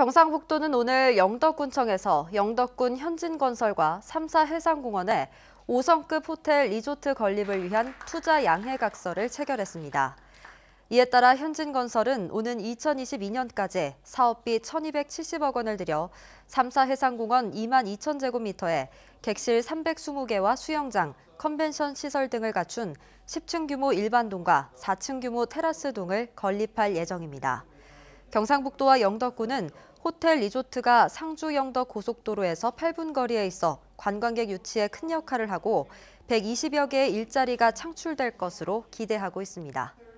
경상북도는 오늘 영덕군청에서 영덕군 현진건설과 삼사 해상공원에 5성급 호텔 리조트 건립을 위한 투자 양해각서를 체결했습니다. 이에 따라 현진건설은 오는 2022년까지 사업비 1,270억 원을 들여 3사 해상공원 2만 2천 제곱미터에 객실 320개와 수영장, 컨벤션 시설 등을 갖춘 10층 규모 일반 동과 4층 규모 테라스 동을 건립할 예정입니다. 경상북도와 영덕군은 호텔 리조트가 상주 영덕 고속도로에서 8분 거리에 있어 관광객 유치에 큰 역할을 하고 120여 개의 일자리가 창출될 것으로 기대하고 있습니다.